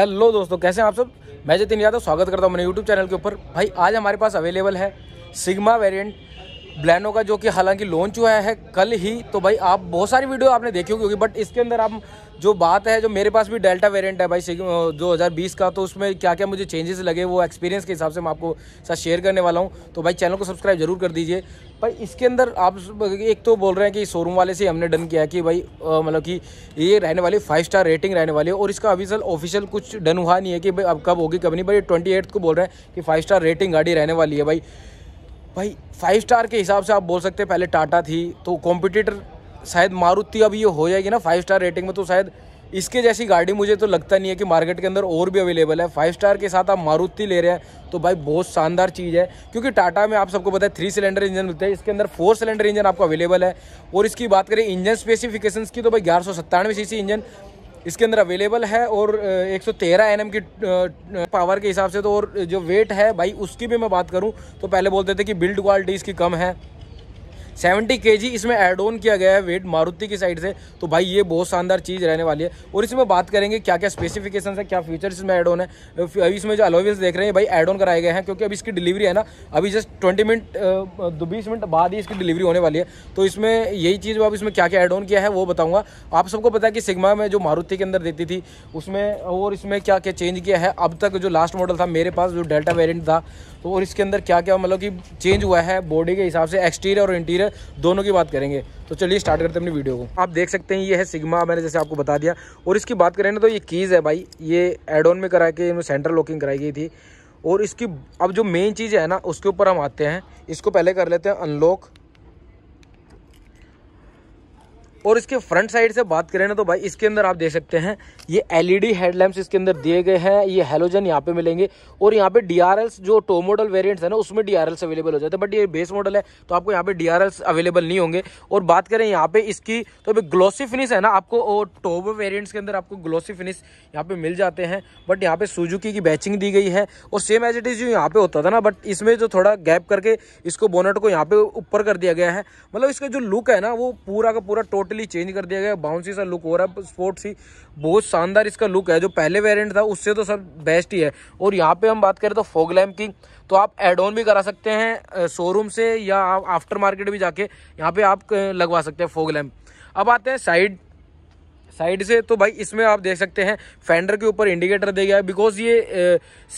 hello दोस्तों कैसे हैं आप सब मैं जितिन यादव स्वागत करता हूं मेरे यूट्यूब चैनल के ऊपर भाई आज हमारे पास अवेलेबल है सिग्मा वेरिएंट ब्लैनो का जो कि हालांकि लॉन्च हुआ है कल ही तो भाई आप बहुत सारी वीडियो आपने देखी होगी बट इसके अंदर आप जो बात है जो मेरे पास भी डेल्टा वेरिएंट है भाई दो हज़ार बीस का तो उसमें क्या क्या मुझे चेंजेस लगे वो एक्सपीरियंस के हिसाब से मैं आपको साथ शेयर करने वाला हूँ तो भाई चैनल को सब्सक्राइब जरूर कर दीजिए भाई इसके अंदर आप एक तो बोल रहे हैं कि शोरूम वाले से हमने डन किया कि भाई मतलब कि ये रहने वाली फाइव स्टार रेटिंग रहने वाली है और इसका अभी सर ऑफिशियल कुछ डन हुआ नहीं है कि भाई अब कब होगी कब नहीं भाई ट्वेंटी को बोल रहे हैं कि फाइव स्टार रेटिंग गाड़ी रहने वाली है भाई भाई फाइव स्टार के हिसाब से आप बोल सकते हैं पहले टाटा थी तो कॉम्पिटिटर शायद मारुति अभी ये हो जाएगी ना फाइव स्टार रेटिंग में तो शायद इसके जैसी गाड़ी मुझे तो लगता नहीं है कि मार्केट के अंदर और भी अवेलेबल है फाइव स्टार के साथ आप मारुति ले रहे हैं तो भाई बहुत शानदार चीज़ है क्योंकि टाटा में आप सबको पता है थ्री सिलेंडर इंजन मिलता हैं इसके अंदर फोर सिलेंडर इंजन आपको अवेलेबल है और इसकी बात करें इंजन स्पेसिफिकेशंस की तो भाई ग्यारह सौ इंजन इसके अंदर अवेलेबल है और 113 एम की पावर के हिसाब से तो और जो वेट है भाई उसकी भी मैं बात करूँ तो पहले बोलते थे कि बिल्ड क्वालिटी इसकी कम है सेवेंटी के इसमें एड ऑन किया गया है वेट मारुति की साइड से तो भाई ये बहुत शानदार चीज़ रहने वाली है और इसमें बात करेंगे क्या क्या स्पेसिफिकेशन है क्या फीचर्स इसमें एड ऑन है अभी इसमें जो अलोवेंस देख रहे हैं भाई एड ऑन कराए गए हैं क्योंकि अभी इसकी डिलीवरी है ना अभी जस्ट ट्वेंटी मिनट बीस मिनट बाद ही इसकी डिलीवरी होने वाली है तो इसमें यही चीज़ अब इसमें क्या क्या एड ऑन किया है वो बताऊँगा आप सबको पता है कि सिग्मा में जो मारुति के अंदर देती थी उसमें और इसमें क्या क्या चेंज किया है अब तक जो लास्ट मॉडल था मेरे पास जो डेल्टा वेरियंट था तो और इसके अंदर क्या क्या मतलब कि चेंज हुआ है बॉडी के हिसाब से एक्सटीरियर और इंटीरियर है दोनों की बात करेंगे तो चलिए स्टार्ट करते हैं अपनी वीडियो को आप देख सकते हैं ये है सिग्मा मैंने जैसे आपको बता दिया और इसकी बात करें ना तो ये कीज़ है भाई ये एड ऑन में करा के इन्होंने सेंटर लॉकिंग कराई गई थी और इसकी अब जो मेन चीज़ है ना उसके ऊपर हम आते हैं इसको पहले कर लेते हैं अनलॉक और इसके फ्रंट साइड से बात करें ना तो भाई इसके अंदर आप देख सकते हैं ये एलईडी हेडलैम्प्स e इसके अंदर दिए गए हैं ये हेलोजन यहाँ पे मिलेंगे और यहाँ पे डी जो टो मॉडल वेरियंट्स है ना उसमें डी अवेलेबल हो जाते हैं बट ये बेस मॉडल है तो आपको यहाँ पे डी अवेलेबल नहीं होंगे और बात करें यहाँ पे इसकी तो अभी ग्लोसी फिनिश है ना आपको टोबो वेरियंट्स के अंदर आपको ग्लोसी फिनिश यहाँ पे मिल जाते हैं बट यहाँ पे सुजुकी की बैचिंग दी गई है और सेम एज इट इज जो यहाँ पे होता था ना बट इसमें जो थोड़ा गैप करके इसको बोनट को यहाँ पे ऊपर कर दिया गया है मतलब इसका जो लुक है ना वो पूरा का पूरा टोटल टोटली चेंज कर दिया गया बाउंसी सा लुक हो रहा है स्पोर्ट्स ही बहुत शानदार इसका लुक है जो पहले वेरियंट था उससे तो सब बेस्ट ही है और यहाँ पे हम बात करें तो फोग लैम्प की तो आप एड ऑन भी करा सकते हैं शोरूम से या आप आफ्टर मार्केट भी जाके यहाँ पे आप लगवा सकते हैं फोग लैम्प अब आते हैं साइड साइड से तो भाई इसमें आप देख सकते हैं फेंडर के ऊपर इंडिकेटर दे गया है बिकॉज ये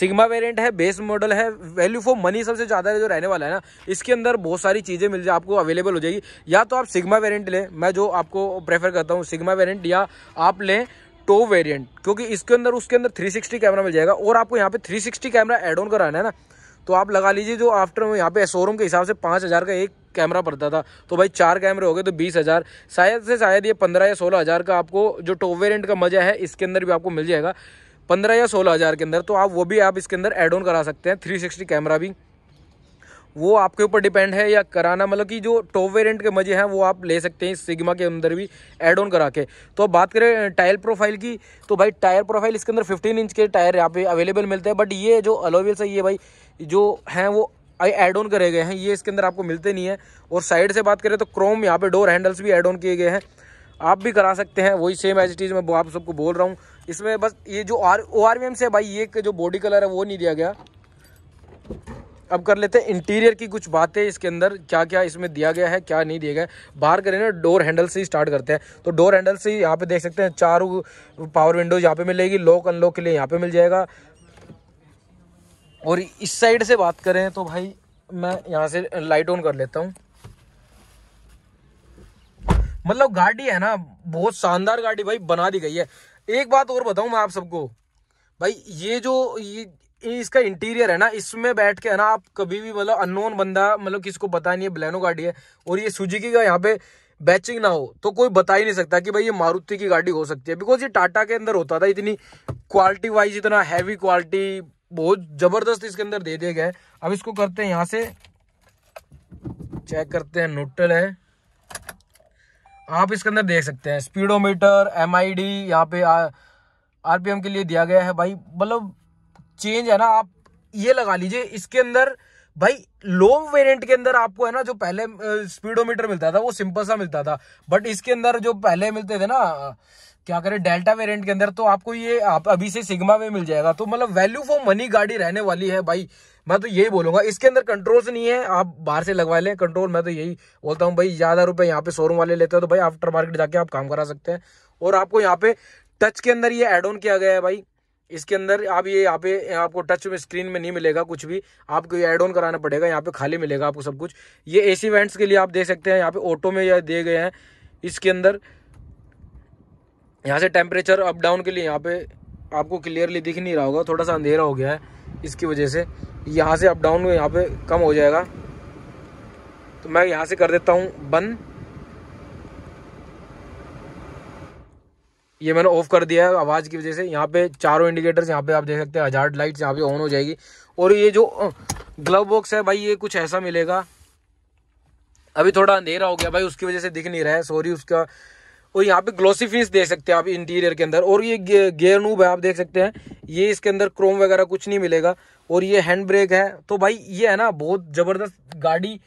सिग्मा वेरिएंट है बेस मॉडल है वैल्यू फॉर मनी सबसे ज़्यादा जो रहने वाला है ना इसके अंदर बहुत सारी चीज़ें मिल जाए आपको अवेलेबल हो जाएगी या तो आप सिग्मा वेरियंट लें मैं जो आपको प्रेफर करता हूँ सिग्मा वेरियंट या आप लें टो वेरियंट क्योंकि इसके अंदर उसके अंदर थ्री कैमरा मिल जाएगा और आपको यहाँ पे थ्री कैमरा एड ऑन कराना है ना तो आप लगा लीजिए जो आफ्टर यहाँ पे शोरूम के हिसाब से पाँच हज़ार का एक कैमरा पड़ता था तो भाई चार कैमरे हो गए तो बीस हज़ार शायद से शायद ये पंद्रह या सोलह हज़ार का आपको जो टॉप वेरियंट का मज़ा है इसके अंदर भी आपको मिल जाएगा पंद्रह या सोलह हज़ार के अंदर तो आप वो भी आप इसके अंदर एड ऑन करा सकते हैं थ्री सिक्सटी कैमरा भी वो आपके ऊपर डिपेंड है या कराना मतलब कि जो टॉप वेरिएंट के मज़े हैं वो आप ले सकते हैं इस सिग्मा के अंदर भी एड ऑन करा के तो अब बात करें टायर प्रोफाइल की तो भाई टायर प्रोफाइल इसके अंदर 15 इंच के टायर यहाँ पे अवेलेबल मिलते हैं बट ये जो अलोवेल्स है ये भाई जो हैं वो एड ऑन करे गए हैं ये इसके अंदर आपको मिलते नहीं है और साइड से बात करें तो क्रोम यहाँ पे डोर हैंडल्स भी एड ऑन किए गए हैं आप भी करा सकते हैं वही सेम एज चीज़ मैं आप सबको बोल रहा हूँ इसमें बस ये जो आर ओ आर एम से भाई ये जो बॉडी कलर है वो नहीं दिया गया अब कर लेते हैं इंटीरियर की कुछ बातें इसके अंदर क्या क्या इसमें दिया गया है क्या नहीं दिया गया है बाहर करें ना डोर हैंडल से ही स्टार्ट करते हैं तो डोर हैंडल से ही यहाँ पे देख सकते हैं चारों पावर विंडोज यहाँ पे मिलेगी लॉक अनलॉक के लिए यहाँ पे मिल जाएगा और इस साइड से बात करें तो भाई मैं यहाँ से लाइट ऑन कर लेता हूँ मतलब गाड़ी है ना बहुत शानदार गाड़ी भाई बना दी गई है एक बात और बताऊं मैं आप सबको भाई ये जो ये इसका इंटीरियर है ना इसमें बैठ के है ना आप कभी भी मतलब अननोन बंदा मतलब किसको बता पता नहीं है ब्लैनो गाड़ी है और ये सुजुकी का यहाँ पे बैचिंग ना हो तो कोई बता ही नहीं सकता कि भाई ये मारुति की गाड़ी हो सकती है बिकॉज ये टाटा के अंदर होता था इतनी क्वालिटी वाइज इतना हैवी क्वालिटी बहुत जबरदस्त इसके अंदर दे दिया गया है अब इसको करते हैं यहाँ से चेक करते हैं न्यूट्रल है आप इसके अंदर देख सकते हैं स्पीडोमीटर एम आई डी यहाँ पे आरपीएम के लिए दिया गया है भाई मतलब चेंज है ना आप ये लगा लीजिए इसके अंदर भाई लो वेरिएंट के अंदर आपको है ना जो पहले स्पीडोमीटर मिलता था वो सिंपल सा मिलता था बट इसके अंदर जो पहले मिलते थे ना क्या करें डेल्टा वेरिएंट के अंदर तो आपको ये आप अभी से सिग्मा में मिल जाएगा तो मतलब वैल्यू फॉर मनी गाड़ी रहने वाली है भाई मैं तो यही बोलूंगा इसके अंदर कंट्रोल्स नहीं है आप बाहर से लगवा लें कंट्रोल मैं तो यही बोलता हूँ भाई ज़्यादा रुपए यहाँ पे शोरूम वाले लेते हैं तो भाई आफ्टर मार्केट जाके आप काम करा सकते हैं और आपको यहाँ पे टच के अंदर ये एड ऑन किया गया है भाई इसके अंदर आप ये यहाँ पे आपको टच में स्क्रीन में नहीं मिलेगा कुछ भी आपको ये एड ऑन कराना पड़ेगा यहाँ पे खाली मिलेगा आपको सब कुछ ये एसी वेंट्स के लिए आप देख सकते हैं यहाँ पे ऑटो में दिए गए हैं इसके अंदर यहाँ से टेम्परेचर अप डाउन के लिए यहाँ पे आपको क्लियरली दिख नहीं रहा होगा थोड़ा सा अंधेरा हो गया है इसकी वजह से यहाँ से अप डाउन यहाँ पे कम हो जाएगा तो मैं यहाँ से कर देता हूँ बंद ये मैंने ऑफ कर दिया है आवाज़ की वजह से यहाँ पे चारों इंडिकेटर्स यहाँ पे आप देख सकते हैं हजार लाइट्स यहाँ पे ऑन हो जाएगी और ये जो ग्लव बॉक्स है भाई ये कुछ ऐसा मिलेगा अभी थोड़ा अंधेरा हो गया भाई उसकी वजह से दिख नहीं रहा है सॉरी उसका और यहाँ पे ग्लोसी फिनिश देख सकते हैं आप इंटीरियर के अंदर और ये गेयर नूब है आप देख सकते हैं ये इसके अंदर क्रोम वगैरह कुछ नहीं मिलेगा और ये हैंड ब्रेक है तो भाई ये है ना बहुत ज़बरदस्त गाड़ी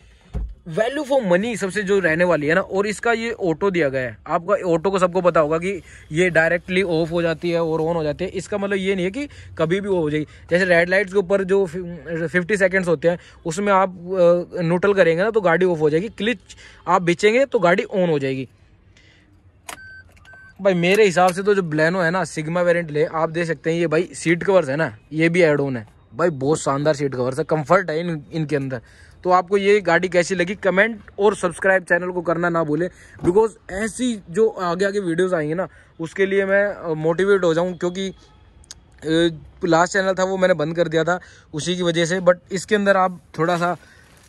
वैल्यू फॉर मनी सबसे जो रहने वाली है ना और इसका ये ऑटो दिया गया है आपका ऑटो को सबको पता होगा कि ये डायरेक्टली ऑफ हो जाती है और ऑन हो जाती है इसका मतलब ये नहीं है कि कभी भी हो जाएगी जैसे रेड लाइट्स के ऊपर जो फिफ्टी सेकेंड्स होते हैं उसमें आप न्यूट्रल करेंगे ना तो गाड़ी ऑफ हो जाएगी क्लिच आप बिचेंगे तो गाड़ी ऑन हो जाएगी भाई मेरे हिसाब से तो जो ब्लैनो है ना सिग्मा वेरिएंट ले आप दे सकते हैं ये भाई सीट कवर्स है ना ये भी एड ऑन है भाई बहुत शानदार सीट कवर्स है कंफर्ट है इन इनके अंदर तो आपको ये गाड़ी कैसी लगी कमेंट और सब्सक्राइब चैनल को करना ना भूलें बिकॉज ऐसी जो आगे आगे वीडियोज़ आएंगे ना उसके लिए मैं मोटिवेट हो जाऊँ क्योंकि लास्ट चैनल था वो मैंने बंद कर दिया था उसी की वजह से बट इसके अंदर आप थोड़ा सा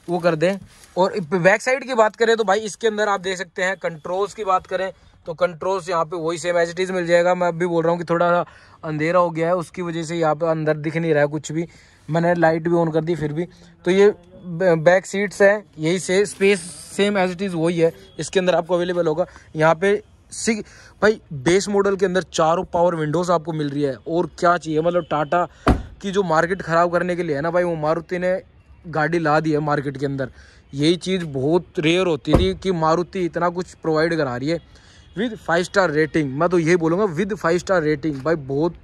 वो कर दें और बैक साइड की बात करें तो भाई इसके अंदर आप देख सकते हैं कंट्रोल्स की बात करें तो कंट्रोल्स यहाँ पे वही सेम एज इट इज़ मिल जाएगा मैं अभी बोल रहा हूँ कि थोड़ा सा अंधेरा हो गया है उसकी वजह से यहाँ पे अंदर दिख नहीं रहा है कुछ भी मैंने लाइट भी ऑन कर दी फिर भी तो ये बैक सीट्स हैं यही से space same as it is वही है इसके अंदर आपको अवेलेबल होगा यहाँ पे सी भाई बेस मॉडल के अंदर चारों पावर विंडोज़ आपको मिल रही है और क्या चाहिए मतलब टाटा की जो मार्केट ख़राब करने के लिए है ना भाई वो मारुति ने गाड़ी ला दी है मार्केट के अंदर यही चीज़ बहुत रेयर होती थी कि मारुति इतना कुछ प्रोवाइड करा रही है विद फाइव स्टार रेटिंग मैं तो यही बोलूँगा विद फाइव स्टार रेटिंग भाई बहुत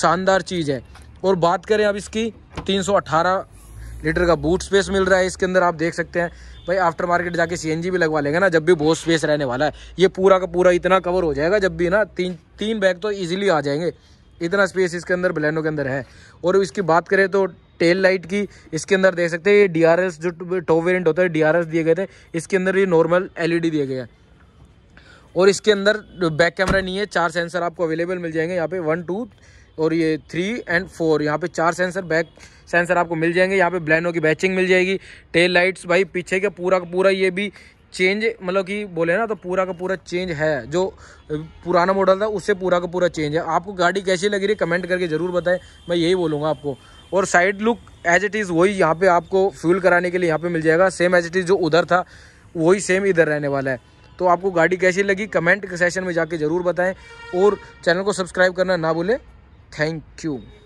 शानदार चीज़ है और बात करें अब इसकी 318 लीटर का बूट स्पेस मिल रहा है इसके अंदर आप देख सकते हैं भाई आफ्टर मार्केट जाके सी भी लगवा लेंगे ना जब भी बहुत स्पेस रहने वाला है ये पूरा का पूरा इतना कवर हो जाएगा जब भी ना तीन तीन बैग तो ईजिली आ जाएंगे इतना स्पेस इसके अंदर ब्लैनो के अंदर है और इसकी बात करें तो टेल लाइट की इसके अंदर देख सकते हैं ये डी जो टॉप वेरियंट होता है डी दिए गए थे इसके अंदर ये नॉर्मल एल दिए गए हैं और इसके अंदर बैक कैमरा नहीं है चार सेंसर आपको अवेलेबल मिल जाएंगे यहाँ पे वन टू और ये थ्री एंड फोर यहाँ पे चार सेंसर बैक सेंसर आपको मिल जाएंगे यहाँ पे ब्लैनो की बैचिंग मिल जाएगी टेल लाइट्स भाई पीछे का पूरा का पूरा ये भी चेंज मतलब कि बोले ना तो पूरा का पूरा चेंज है जो पुराना मॉडल था उससे पूरा का पूरा चेंज है आपको गाड़ी कैसी लग रही है कमेंट करके ज़रूर बताएं मैं यही बोलूँगा आपको और side look as it is वही यहाँ पे आपको फ्यूल कराने के लिए यहाँ पे मिल जाएगा सेम एज इट इज़ जो उधर था वही सेम इधर रहने वाला है तो आपको गाड़ी कैसी लगी कमेंट सेशन में जाके ज़रूर बताएं और चैनल को सब्सक्राइब करना ना भूलें थैंक यू